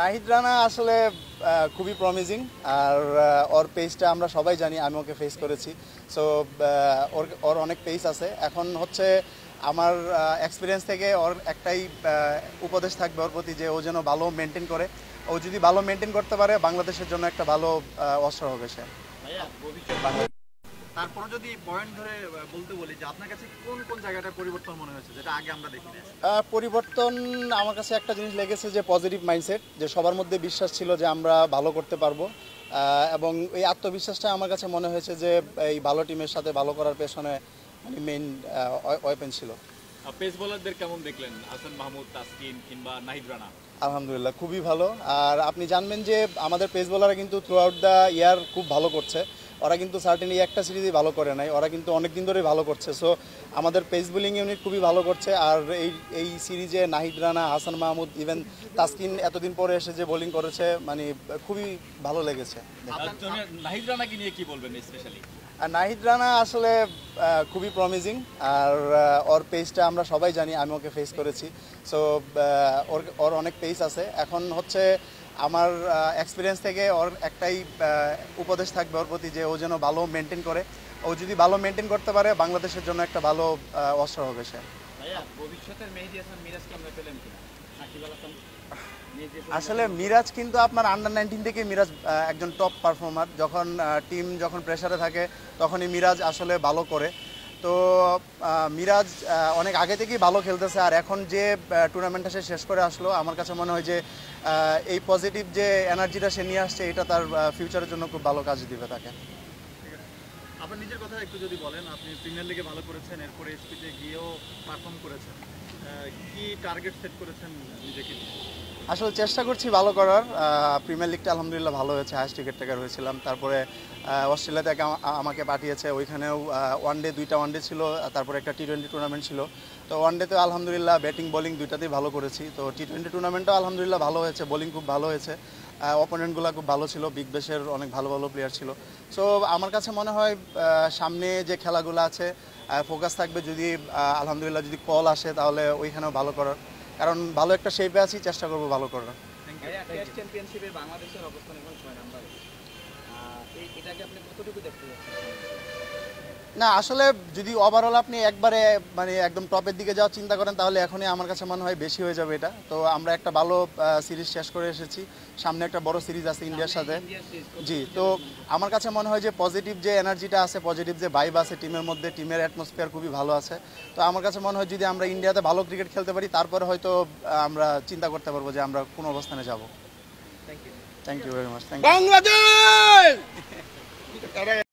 নাহিদ রানা আসলে খুবই প্রমিজিং আর ওর পেজটা আমরা সবাই জানি আমি ওকে ফেস করেছি সো ওর ওর অনেক পেজ আছে এখন হচ্ছে আমার এক্সপিরিয়েন্স থেকে ওর একটাই উপদেশ থাকবে ওর প্রতি যে ও যেন ভালো মেনটেন করে ও যদি ভালো মেনটেন করতে পারে বাংলাদেশের জন্য একটা ভালো অস্ত্র হবে সে তারপরে যদি পয়েন্ট ধরে বলতে বলি যে আপনার কাছে কোন কোন জায়গাটা পরিবর্তন মনে হয়েছে যেটা আগে আমরা দেখি পরিবর্তন আমার কাছে একটা জিনিস লেগেছে যে পজিটিভ মাইন্ডসেট যে সবার মধ্যে বিশ্বাস ছিল যে আমরা ভালো করতে পারবো এবং এই আত্মবিশ্বাসটা আমার কাছে মনে হয়েছে যে এই ভালো টিমের সাথে ভালো করার পেছনে মানে মেইন ওয়েপেন ছিল পেস বোলারদের কেমন দেখলেন হাসান মাহমুদ তাসকিন কিংবা নাহিদ রানা আলহামদুলিল্লাহ খুবই ভালো আর আপনি জানবেন যে আমাদের পেস বোলাররা কিন্তু থ্রু আউট দ্য ইয়ার খুব ভালো করছে ওরা কিন্তু সার্টেনলি একটা সিরিজই ভালো করে নাই ওরা কিন্তু অনেক দিন ধরেই ভালো করছে সো আমাদের পেস বোলিং ইউনিট খুবই ভালো করছে আর এই এই সিরিজে নাহিদ রানা হাসান মাহমুদ ইভেন তাসকিন এতদিন পরে এসে যে বোলিং করেছে মানে খুবই ভালো লেগেছে নাহিদ রানাকে নিয়ে কি বলবেন স্পেশালি নাহিদ রানা আসলে খুবই প্রমিজিং আর ওর পেসটা আমরা সবাই জানি আমি ওকে ফেস করেছি সো ওর ওর অনেক পেস আছে এখন হচ্ছে আমার এক্সপিরিয়েন্স থেকে ওর একটাই উপদেশ থাকবে ওর প্রতি যে ও যেন ভালো মেনটেন করে ও যদি ভালো মেনটেন করতে পারে বাংলাদেশের জন্য একটা ভালো অস্ত্র হবে সে আসলে মিরাজ কিন্তু আপনার আন্ডার নাইনটিন থেকে মিরাজ একজন টপ পারফর্মার যখন টিম যখন প্রেশারে থাকে তখনই মিরাজ আসলে ভালো করে তো মিরাজ অনেক আগে থেকেই ভালো খেলতেছে আর এখন যে টুর্নামেন্টটা সে শেষ করে আসলো আমার কাছে মনে হয় যে এই পজিটিভ যে এনার্জিটা সে নিয়ে আসছে এটা তার ফিউচারের জন্য খুব ভালো কাজ দিবে তাকে আপনার নিজের কথা একটু যদি বলেন আপনি প্রিমিয়ার লিগে ভালো করেছেন এরপরে এসপিতে গিয়েও পারফর্ম করেছেন কি টার্গেট সেট করেছেন নিজেকে আসলে চেষ্টা করছি ভালো করার প্রিমিয়ার লিগটা আলহামদুলিল্লাহ ভালো হয়েছে হায়েস্ট টিকিট টেকার হয়েছিলাম তারপরে অস্ট্রেলিয়াতে আমাকে পাঠিয়েছে ওইখানেও ওয়ান ডে দুইটা ওয়ান ডে ছিল তারপরে একটা টি টোয়েন্টি টুর্নামেন্ট ছিল তো ওয়ান ডেতে আলহামদুলিল্লাহ ব্যাটিং বোলিং দুইটাতেই ভালো করেছি তো টি টোয়েন্টি টুর্নামেন্টও আলহামদুলিল্লাহ ভালো হয়েছে বোলিং খুব ভালো হয়েছে অপোনেন্টগুলো খুব ভালো ছিল বিগ বেশের অনেক ভালো ভালো প্লেয়ার ছিল সো আমার কাছে মনে হয় সামনে যে খেলাগুলো আছে ফোকাস থাকবে যদি আলহামদুলিল্লাহ যদি কল আসে তাহলে ওইখানেও ভালো করার কারণ ভালো একটা শেপে আছি চেষ্টা করবো ভালো করার বাংলাদেশের অবস্থান এখন ছয় নাম্বার এটাকে আপনি কতটুকু দেখতে না আসলে যদি ওভারঅল আপনি একবারে মানে একদম টপের দিকে যাওয়ার চিন্তা করেন তাহলে এখনই আমার কাছে মনে হয় বেশি হয়ে যাবে এটা তো আমরা একটা ভালো সিরিজ শেষ করে এসেছি সামনে একটা বড় সিরিজ আছে ইন্ডিয়ার সাথে জি তো আমার কাছে মনে হয় যে পজিটিভ যে এনার্জিটা আছে পজিটিভ যে ভাইব আছে টিমের মধ্যে টিমের অ্যাটমসফিয়ার খুবই ভালো আছে তো আমার কাছে মনে হয় যদি আমরা ইন্ডিয়াতে ভালো ক্রিকেট খেলতে পারি তারপরে হয়তো আমরা চিন্তা করতে পারবো যে আমরা কোন অবস্থানে যাবো thank you thank you very much thank you